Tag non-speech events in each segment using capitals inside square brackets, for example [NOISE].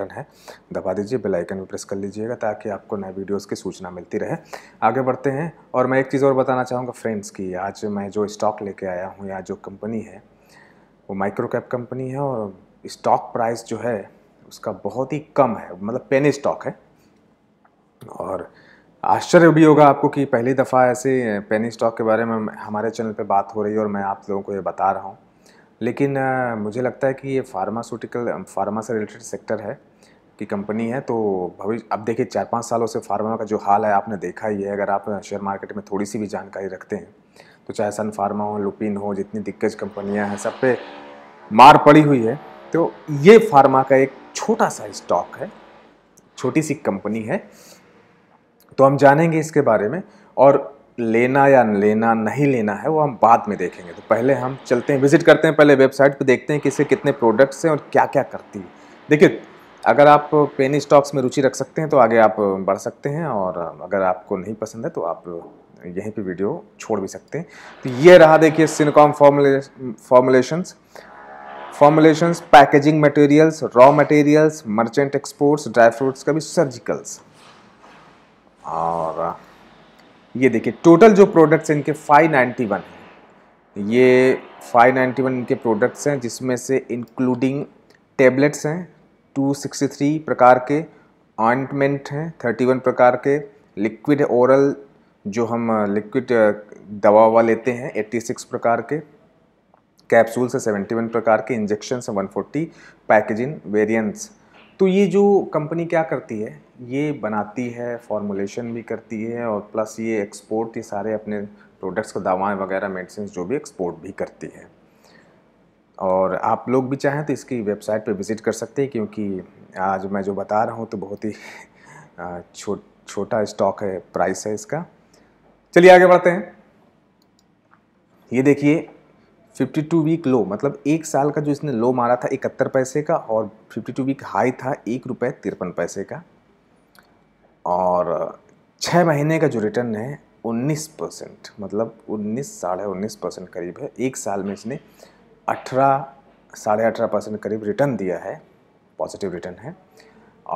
button है दबा दीजिए बेल आइकन भी प्रेस कर लीजिएगा ताकि आपको नए वीडियोस की सूचना मिलती रहे आगे बढ़ते हैं और मैं एक चीज़ और बताना चाहूँगा फ्रेंड्स की आज मैं जो स्टॉक लेके आया हूँ या जो कंपनी है वो माइक्रो कैप कंपनी है और स्टॉक प्राइस जो है उसका बहुत ही कम है मतलब पेनी स्टॉक है और आश्चर्य भी होगा आपको कि पहली दफ़ा ऐसे पेनी स्टॉक के बारे में हमारे चैनल पे बात हो रही है और मैं आप लोगों को ये बता रहा हूँ लेकिन मुझे लगता है कि ये फार्मास्यूटिकल फार्मा से रिलेटेड सेक्टर है की कंपनी है तो भविष्य अब देखिए चार पाँच सालों से फार्मा का जो हाल है आपने देखा ही है अगर आप शेयर मार्केट में थोड़ी सी भी जानकारी रखते हैं तो चाहे सन फार्मा हो लुपिन हो जितनी दिग्गज कंपनियां हैं सब पे मार पड़ी हुई है तो ये फार्मा का एक छोटा सा स्टॉक है छोटी सी कंपनी है तो हम जानेंगे इसके बारे में और लेना या लेना नहीं लेना है वो हम बाद में देखेंगे तो पहले हम चलते हैं विजिट करते हैं पहले वेबसाइट पे देखते हैं कि इसे कितने प्रोडक्ट्स हैं और क्या क्या करती है देखिए अगर आप पेनी स्टॉक्स में रुचि रख सकते हैं तो आगे आप बढ़ सकते हैं और अगर आपको नहीं पसंद है तो आप यहीं पे वीडियो छोड़ भी सकते हैं तो ये रहा देखिए Syncom formulations formulations packaging materials raw materials merchant exports dry fruits का भी सर्जिकल्स और ये देखिए टोटल जो प्रोडक्ट्स हैं इनके 591 हैं ये 591 इनके प्रोडक्ट्स हैं जिसमें से इंक्लूडिंग टेबलेट्स हैं 263 प्रकार के ऑइंटमेंट हैं 31 प्रकार के लिक्विड ओरल जो हम लिक्विड दवा ववा लेते हैं 86 प्रकार के कैप्सूल्स है 71 प्रकार के इंजेक्शन वन 140 पैकेजिंग वेरिएंट्स तो ये जो कंपनी क्या करती है ये बनाती है फॉर्मुलेशन भी करती है और प्लस ये एक्सपोर्ट ये सारे अपने प्रोडक्ट्स को दवाएँ वगैरह मेडिसिन जो भी एक्सपोर्ट भी करती है और आप लोग भी चाहें तो इसकी वेबसाइट पर विज़िट कर सकते हैं क्योंकि आज मैं जो बता रहा हूँ तो बहुत ही छो, छोटा स्टॉक है प्राइस है इसका चलिए आगे बढ़ते हैं ये देखिए 52 वीक लो मतलब एक साल का जो इसने लो मारा था इकहत्तर पैसे का और 52 वीक हाई था एक रुपये तिरपन पैसे का और छः महीने का जो रिटर्न है उन्नीस परसेंट मतलब उन्नीस साढ़े उन्नीस परसेंट करीब है एक साल में इसने अठारह साढ़े अठारह परसेंट करीब रिटर्न दिया है पॉजिटिव रिटर्न है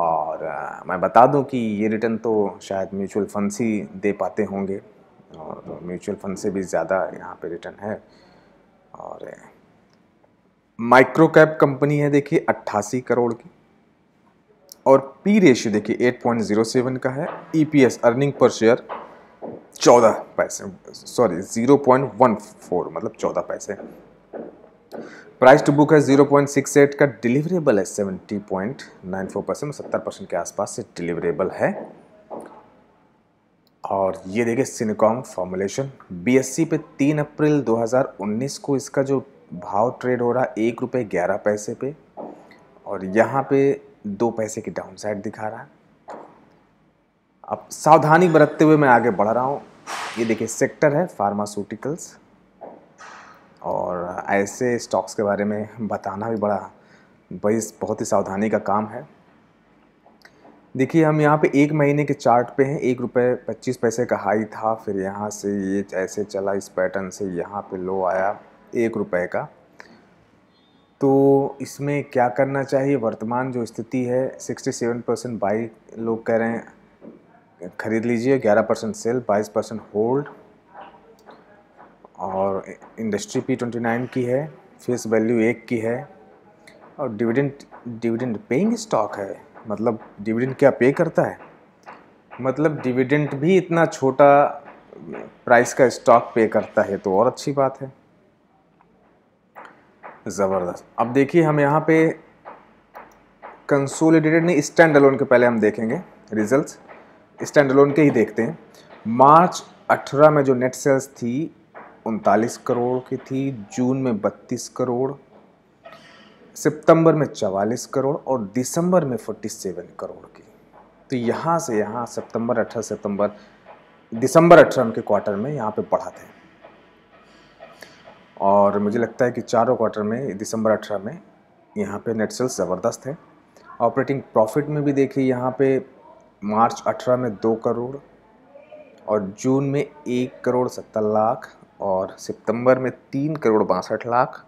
और आ, मैं बता दूं कि ये रिटर्न तो शायद म्यूचुअल फंड ही दे पाते होंगे और म्यूचुअल फंड से भी ज़्यादा यहाँ पे रिटर्न है और माइक्रो कैप कंपनी है देखिए अट्ठासी करोड़ की और पी रेशियो देखिए 8.07 का है ईपीएस अर्निंग पर शेयर चौदह पैसे sorry zero point one four मतलब चौदह पैसे प्राइस टू बुक है 0.68 का डिलीवरेबल है 70.94 परसेंट सत्तर परसेंट के आसपास से डिलीवरेबल है और ये देखिए सिनिकॉम फॉर्मुलेशन बीएससी पे 3 अप्रैल 2019 को इसका जो भाव ट्रेड हो रहा है एक रुपये ग्यारह पैसे पे और यहाँ पे दो पैसे की डाउन साइड दिखा रहा है अब सावधानी बरतते हुए मैं आगे बढ़ रहा हूँ ये देखिए सेक्टर है फार्मास्यूटिकल्स और ऐसे स्टॉक्स के बारे में बताना भी बड़ा बड़ी बहुत ही सावधानी का काम है देखिए हम यहाँ पे एक महीने के चार्ट पे हैं एक रुपये पच्चीस पैसे का हाई था फिर यहाँ से ये ऐसे चला इस पैटर्न से यहाँ पे लो आया एक रुपये का तो इसमें क्या करना चाहिए वर्तमान जो स्थिति है 67 परसेंट बाई लोग कह रहे हैं खरीद लीजिए 11 percent sale 22 percent hold industry P twenty nine की है फेस वैल्यू एक की है और डिविडेंड डिविडेंड पेइंग स्टॉक है मतलब डिविडेंड क्या पे करता है मतलब डिविडेंड भी इतना छोटा प्राइस का स्टॉक पे करता है तो और अच्छी बात है ज़बरदस्त अब देखिए हम यहाँ पे कंसोलिडेटेड नहीं स्टैंड अलोन के पहले हम देखेंगे रिजल्ट्स स्टैंड अलोन के ही देखते हैं मार्च 18 में जो नेट सेल्स थी उनतालीस करोड़ की थी जून में बत्तीस करोड़ सितंबर में चवालीस करोड़ और दिसंबर में फोर्टी सेवन करोड़ की तो यहाँ से यहाँ सितंबर अठारह सितंबर दिसंबर अठारह के क्वार्टर में यहाँ पे बढ़ा थे और मुझे लगता है कि चारों क्वार्टर में दिसंबर अठारह में यहाँ पे नेट सेल्स ज़बरदस्त है ऑपरेटिंग प्रॉफिट में भी देखिए यहाँ पे मार्च अठारह में दो करोड़ और जून में एक करोड़ सत्तर लाख और सितंबर में तीन करोड़ बासठ लाख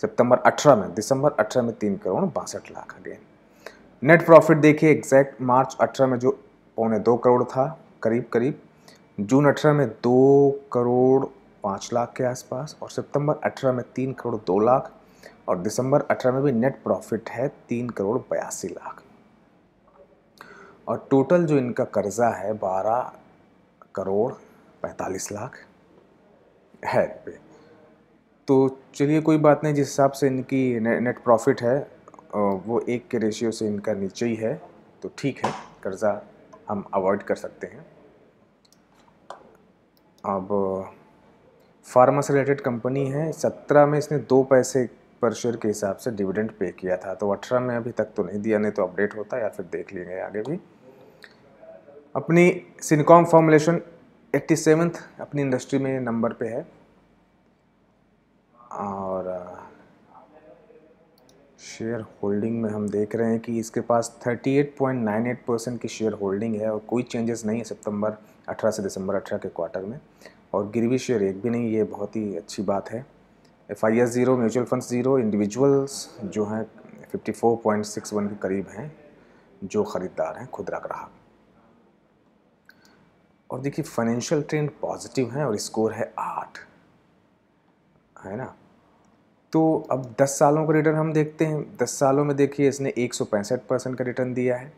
सितंबर अठारह में दिसंबर अठारह में तीन करोड़ बासठ लाख अगेन नेट प्रॉफिट देखिए एग्जैक्ट मार्च अठारह में जो पौने दो करोड़ था करीब करीब जून अठारह में दो करोड़ पाँच लाख के आसपास और सितंबर अठारह में तीन करोड़ दो लाख और दिसंबर अठारह में भी नेट प्रॉफिट है तीन करोड़ बयासी लाख और टोटल जो इनका कर्जा है बारह करोड़ पैंतालीस लाख है पे तो चलिए कोई बात नहीं जिस हिसाब से इनकी नेट प्रॉफिट है वो एक के रेशियो से इनका नीचे ही है तो ठीक है कर्ज़ा हम अवॉइड कर सकते हैं अब फार्मा से रिलेटेड कंपनी है सत्रह में इसने दो पैसे पर शेयर के हिसाब से डिविडेंड पे किया था तो अठारह में अभी तक तो नहीं दिया नहीं तो अपडेट होता या फिर देख लेंगे आगे भी अपनी सिनकॉम फॉर्मुलेशन एट्टी सेवन्थ अपनी इंडस्ट्री में नंबर पे है और शेयर होल्डिंग में हम देख रहे हैं कि इसके पास 38.98 परसेंट की शेयर होल्डिंग है और कोई चेंजेस नहीं है सितंबर 18 से दिसंबर 18 के क्वार्टर में और गिरवी शेयर एक भी नहीं ये बहुत ही अच्छी बात है F I S zero mutual fund zero individuals जो हैं 54.61 के करीब हैं जो ख़रीदार हैं खुदरा ग्राहक और देखिए फाइनेंशियल ट्रेंड पॉजिटिव है और स्कोर है आठ है ना तो अब 10 सालों का रिटर्न हम देखते हैं 10 सालों में देखिए इसने एक परसेंट का रिटर्न दिया है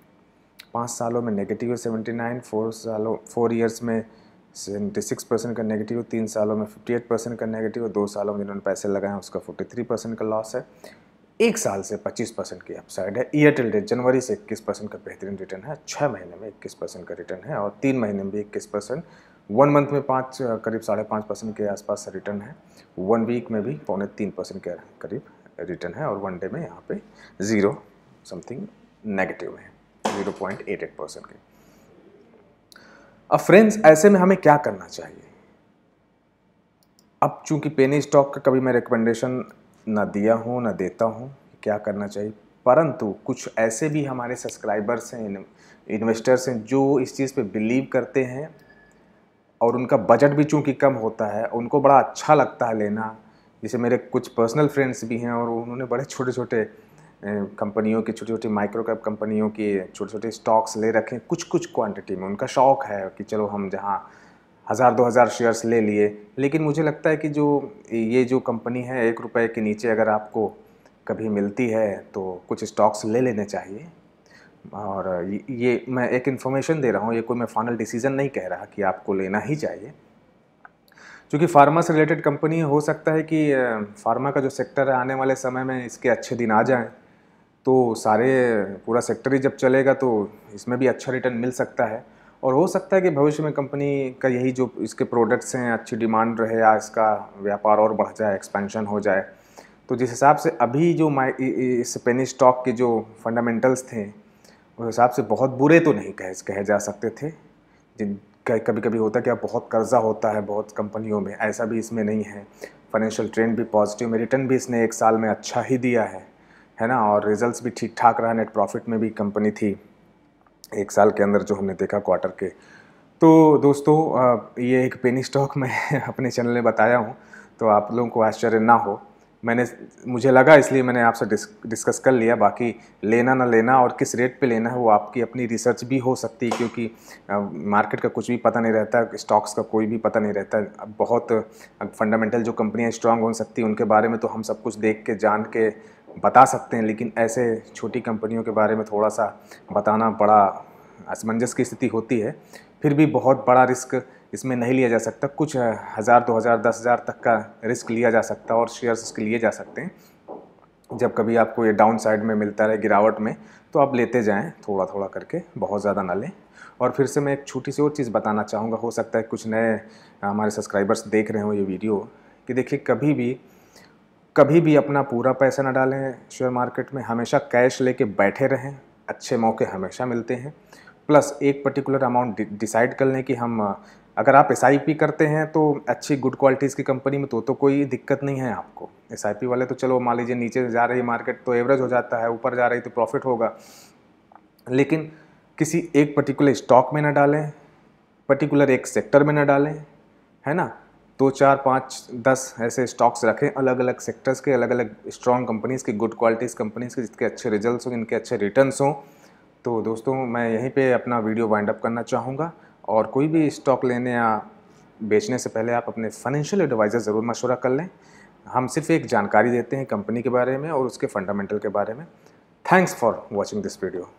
पाँच सालों में नेगेटिव है सेवेंटी नाइन फोर सालों फोर ईयर्स में सेवेंटी सिक्स परसेंट का नेगेटिव तीन सालों में फिफ्टी एट परसेंट का नेगेटिव दो सालों में जिन्होंने पैसे लगाए हैं उसका फोर्टी थ्री परसेंट का लॉस है एक साल से पच्चीस परसेंट की अपसाइड है ईयर टिल डेट जनवरी से इक्कीस परसेंट का बेहतरीन रिटर्न है छः महीने में इक्कीस परसेंट का रिटर्न है और तीन महीने में भी इक्कीस परसेंट वन मंथ में पाँच करीब साढ़े पाँच परसेंट के आसपास रिटर्न है वन वीक में भी पौने तीन परसेंट के करीब रिटर्न है और वन डे में यहाँ पे ज़ीरो समथिंग नेगेटिव है zero point eight eight percent के अब फ्रेंड्स ऐसे में हमें क्या करना चाहिए अब चूंकि पेनी स्टॉक का कभी मैं रिकमेंडेशन ना दिया हूँ ना देता हूँ क्या करना चाहिए परंतु कुछ ऐसे भी हमारे सब्सक्राइबर्स हैं इन्वेस्टर्स हैं जो इस चीज़ पे बिलीव करते हैं और उनका बजट भी चूँकि कम होता है उनको बड़ा अच्छा लगता है लेना जैसे मेरे कुछ पर्सनल फ्रेंड्स भी हैं और उन्होंने बड़े छोटे छोटे कंपनियों के छोटी छोटी माइक्रो कैप कंपनियों के छोटे छोटे स्टॉक्स ले रखे कुछ कुछ क्वांटिटी में उनका शौक है कि चलो हम जहाँ हज़ार दो हज़ार शेयर्स ले लिए लेकिन मुझे लगता है कि जो ये जो कंपनी है एक रुपये के नीचे अगर आपको कभी मिलती है तो कुछ स्टॉक्स ले लेने चाहिए और ये मैं एक इन्फॉर्मेशन दे रहा हूँ ये कोई मैं फाइनल डिसीज़न नहीं कह रहा कि आपको लेना ही चाहिए क्योंकि फार्मा से रिलेटेड कंपनी हो सकता है कि फार्मा का जो सेक्टर है आने वाले समय में इसके अच्छे दिन आ जाएं तो सारे पूरा सेक्टर ही जब चलेगा तो इसमें भी अच्छा रिटर्न मिल सकता है और हो सकता है कि भविष्य में कंपनी का यही जो इसके प्रोडक्ट्स हैं अच्छी डिमांड रहे या इसका व्यापार और बढ़ जाए एक्सपेंशन हो जाए तो जिस हिसाब से अभी जो माई इस पेनी स्टॉक के जो फंडामेंटल्स थे उस हिसाब से बहुत बुरे तो नहीं कहे कहे जा सकते थे जिन कभी कभी होता है कि अब बहुत कर्जा होता है बहुत कंपनियों में ऐसा भी इसमें नहीं है फाइनेंशियल ट्रेंड भी पॉजिटिव में रिटर्न भी इसने एक साल में अच्छा ही दिया है है ना और रिजल्ट्स भी ठीक ठाक रहा नेट प्रॉफिट में भी कंपनी थी एक साल के अंदर जो हमने देखा क्वार्टर के तो दोस्तों ये एक पेनी स्टॉक मैं [LAUGHS] अपने चैनल में बताया हूँ तो आप लोगों को आश्चर्य ना हो मैंने मुझे लगा इसलिए मैंने आपसे डिस, डिस्कस कर लिया बाकी लेना ना लेना और किस रेट पे लेना है वो आपकी अपनी रिसर्च भी हो सकती है क्योंकि मार्केट का कुछ भी पता नहीं रहता स्टॉक्स का कोई भी पता नहीं रहता अब बहुत फंडामेंटल जो कंपनियां स्ट्रांग हो सकती हैं उनके बारे में तो हम सब कुछ देख के जान के बता सकते हैं लेकिन ऐसे छोटी कंपनियों के बारे में थोड़ा सा बताना बड़ा असमंजस की स्थिति होती है फिर भी बहुत बड़ा रिस्क इसमें नहीं लिया जा सकता कुछ हज़ार दो हज़ार दस हज़ार तक का रिस्क लिया जा सकता है और शेयर्स उसके लिए जा सकते हैं जब कभी आपको ये डाउन साइड में मिलता रहे गिरावट में तो आप लेते जाएं थोड़ा थोड़ा करके बहुत ज़्यादा ना लें और फिर से मैं एक छोटी सी और चीज़ बताना चाहूँगा हो सकता है कुछ नए हमारे सब्सक्राइबर्स देख रहे हो ये वीडियो कि देखिए कभी भी कभी भी अपना पूरा पैसा ना डालें शेयर मार्केट में हमेशा कैश लेके बैठे रहें अच्छे मौके हमेशा मिलते हैं प्लस एक पर्टिकुलर अमाउंट डिसाइड कर लें कि हम अगर आप एस करते हैं तो अच्छी गुड क्वालिटीज़ की कंपनी में तो तो कोई दिक्कत नहीं है आपको एस वाले तो चलो मान लीजिए नीचे जा रही है मार्केट तो एवरेज हो जाता है ऊपर जा रही तो प्रॉफिट होगा लेकिन किसी एक पर्टिकुलर स्टॉक में ना डालें पर्टिकुलर एक सेक्टर में ना डालें है ना दो चार पाँच दस ऐसे स्टॉक्स रखें अलग अलग सेक्टर्स के अलग अलग स्ट्रॉन्ग कंपनीज़ के गुड क्वालिटीज़ कंपनीज़ के जिसके अच्छे रिज़ल्ट हों इनके अच्छे रिटर्न्स हों तो दोस्तों मैं यहीं पे अपना वीडियो वाइंड अप करना चाहूँगा और कोई भी स्टॉक लेने या बेचने से पहले आप अपने फाइनेंशियल एडवाइज़र ज़रूर मशवरा कर लें हम सिर्फ एक जानकारी देते हैं कंपनी के बारे में और उसके फंडामेंटल के बारे में thanks for watching this video